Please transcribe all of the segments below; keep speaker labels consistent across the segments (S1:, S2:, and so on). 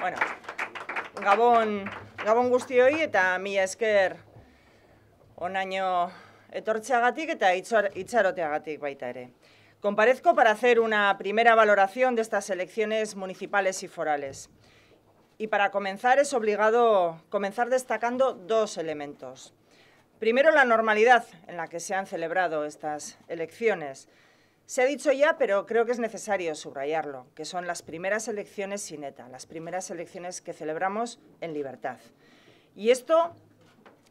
S1: Bueno, Gabón Gusti guztioi eta mila esker onaino etortzeagatik eta itxaroteagatik baita ere. Comparezco para hacer una primera valoración de estas elecciones municipales y forales. Y para comenzar es obligado comenzar destacando dos elementos. Primero, la normalidad en la que se han celebrado estas elecciones. Se ha dicho ya, pero creo que es necesario subrayarlo, que son las primeras elecciones sin ETA, las primeras elecciones que celebramos en libertad. Y esto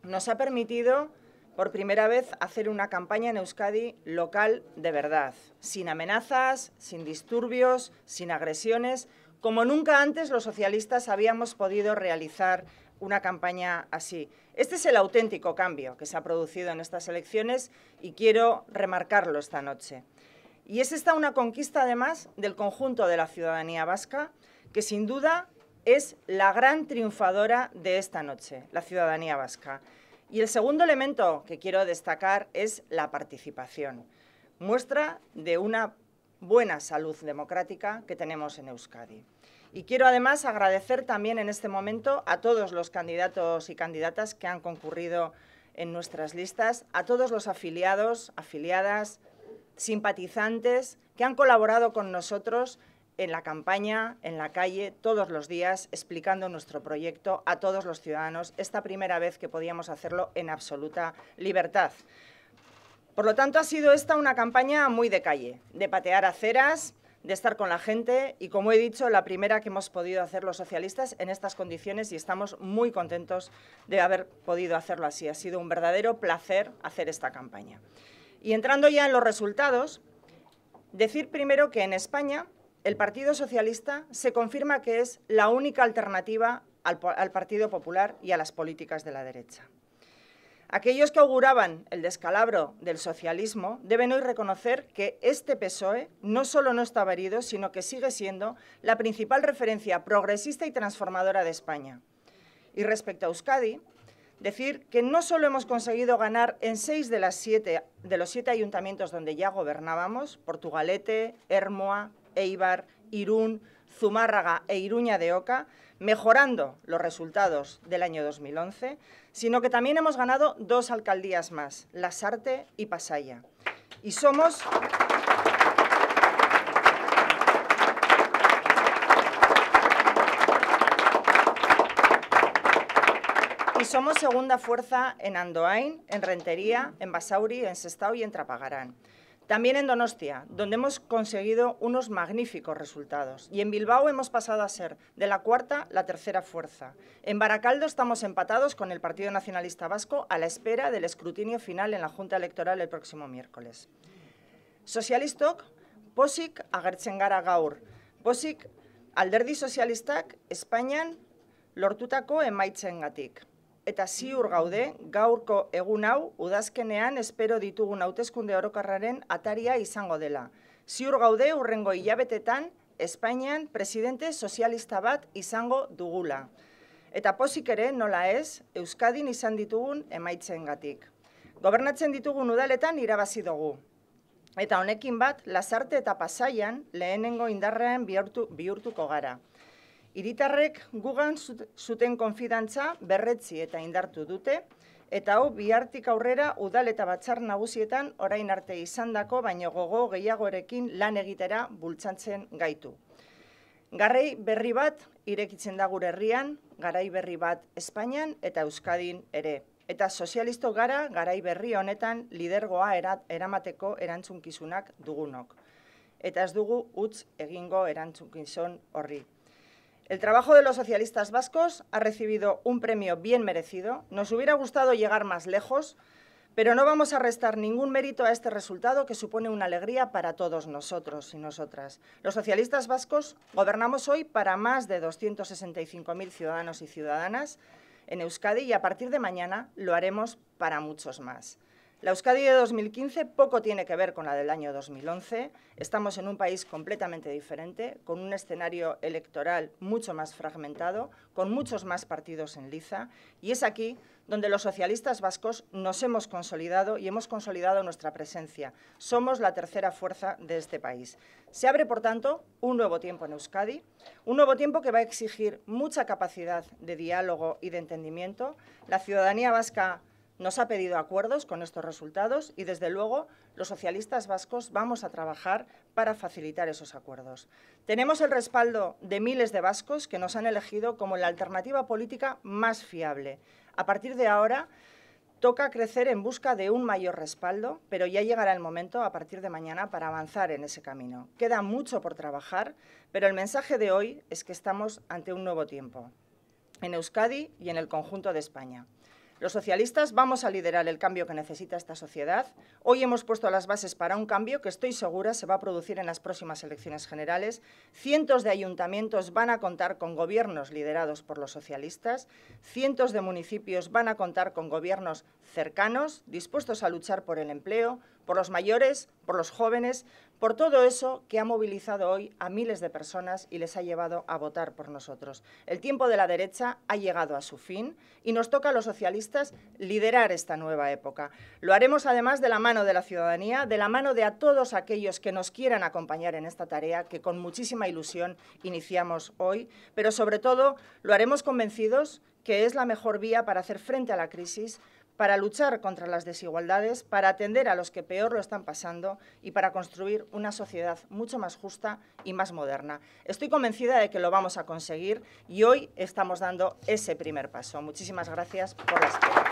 S1: nos ha permitido por primera vez hacer una campaña en Euskadi local de verdad, sin amenazas, sin disturbios, sin agresiones, como nunca antes los socialistas habíamos podido realizar una campaña así. Este es el auténtico cambio que se ha producido en estas elecciones y quiero remarcarlo esta noche. Y es esta una conquista, además, del conjunto de la ciudadanía vasca, que sin duda es la gran triunfadora de esta noche, la ciudadanía vasca. Y el segundo elemento que quiero destacar es la participación. Muestra de una buena salud democrática que tenemos en Euskadi. Y quiero además agradecer también en este momento a todos los candidatos y candidatas que han concurrido en nuestras listas, a todos los afiliados, afiliadas, simpatizantes que han colaborado con nosotros en la campaña, en la calle, todos los días, explicando nuestro proyecto a todos los ciudadanos, esta primera vez que podíamos hacerlo en absoluta libertad. Por lo tanto, ha sido esta una campaña muy de calle, de patear aceras, de estar con la gente y, como he dicho, la primera que hemos podido hacer los socialistas en estas condiciones y estamos muy contentos de haber podido hacerlo así. Ha sido un verdadero placer hacer esta campaña. Y entrando ya en los resultados, decir primero que en España el Partido Socialista se confirma que es la única alternativa al, Partido Popular y a las políticas de la derecha. Aquellos que auguraban el descalabro del socialismo deben hoy reconocer que este PSOE no solo no está herido, sino que sigue siendo la principal referencia progresista y transformadora de España. Y respecto a Euskadi, decir que no solo hemos conseguido ganar en seis de, las siete, de los siete ayuntamientos donde ya gobernábamos, Portugalete, Hermoa, Eibar, Irún, Zumárraga e Iruña de Oca, mejorando los resultados del año 2011, sino que también hemos ganado dos alcaldías más, Lasarte y Pasaya. Y somos... Y somos segunda fuerza en Andoain, en Rentería, en Basauri, en Sestao y en Trapagarán. También en Donostia, donde hemos conseguido unos magníficos resultados. Y en Bilbao hemos pasado a ser de la cuarta la tercera fuerza. En Baracaldo estamos empatados con el Partido Nacionalista Vasco a la espera del escrutinio final en la Junta Electoral el próximo miércoles. Socialistok posik agertzen gara gaur. Posik alderdi sozialistak Espainian lortutako emaitzengatik. eta ziur gaude gaurko egun hau udazkenean espero ditugun hautezkunde orokarraren ataria izango dela. Ziur gaude urrengo hilabetetan Espainian presidente sozialista bat izango dugula. Eta pozik ere nola ez Euskadin izan ditugun emaitzen gatik. Gobernatzen ditugun udaletan irabazi dugu. Eta honekin bat lazarte eta pasaian lehenengo indarrean bihurtu, bihurtuko gara. Iritarrek gugan zuten konfidantza berretzi eta indartu dute, eta hau bihartik aurrera udal eta batzar nagusietan orain arte izan dako, baino gogo gehiagorekin lan egitera bultzantzen gaitu. Garrei berri bat irekitzen da gure herrian, garai berri bat Espainian eta Euskadin ere. Eta sozialisto gara garai berri honetan lidergoa erat, eramateko erantzunkizunak dugunok. Eta ez dugu utz egingo erantzunkizun horri. El trabajo de los socialistas vascos ha recibido un premio bien merecido. Nos hubiera gustado llegar más lejos, pero no vamos a restar ningún mérito a este resultado que supone una alegría para todos nosotros y nosotras. Los socialistas vascos gobernamos hoy para más de 265.000 ciudadanos y ciudadanas en Euskadi y a partir de mañana lo haremos para muchos más. La Euskadi de 2015 poco tiene que ver con la del año 2011. Estamos en un país completamente diferente, con un escenario electoral mucho más fragmentado, con muchos más partidos en liza, y es aquí donde los socialistas vascos nos hemos consolidado y hemos consolidado nuestra presencia. Somos la tercera fuerza de este país. Se abre, por tanto, un nuevo tiempo en Euskadi, un nuevo tiempo que va a exigir mucha capacidad de diálogo y de entendimiento. La ciudadanía vasca nos ha pedido acuerdos con estos resultados y, desde luego, los socialistas vascos vamos a trabajar para facilitar esos acuerdos. Tenemos el respaldo de miles de vascos que nos han elegido como la alternativa política más fiable. A partir de ahora, toca crecer en busca de un mayor respaldo, pero ya llegará el momento a partir de mañana para avanzar en ese camino. Queda mucho por trabajar, pero el mensaje de hoy es que estamos ante un nuevo tiempo, en Euskadi y en el conjunto de España. Los socialistas vamos a liderar el cambio que necesita esta sociedad. Hoy hemos puesto las bases para un cambio que estoy segura se va a producir en las próximas elecciones generales. Cientos de ayuntamientos van a contar con gobiernos liderados por los socialistas. Cientos de municipios van a contar con gobiernos cercanos, dispuestos a luchar por el empleo, por los mayores, por los jóvenes, por todo eso que ha movilizado hoy a miles de personas y les ha llevado a votar por nosotros. El tiempo de la derecha ha llegado a su fin y nos toca a los socialistas liderar esta nueva época. Lo haremos además de la mano de la ciudadanía, de la mano de a todos aquellos que nos quieran acompañar en esta tarea que con muchísima ilusión iniciamos hoy, pero sobre todo lo haremos convencidos que es la mejor vía para hacer frente a la crisis, para luchar contra las desigualdades, para atender a los que peor lo están pasando y para construir una sociedad mucho más justa y más moderna. Estoy convencida de que lo vamos a conseguir y hoy estamos dando ese primer paso. Muchísimas gracias por la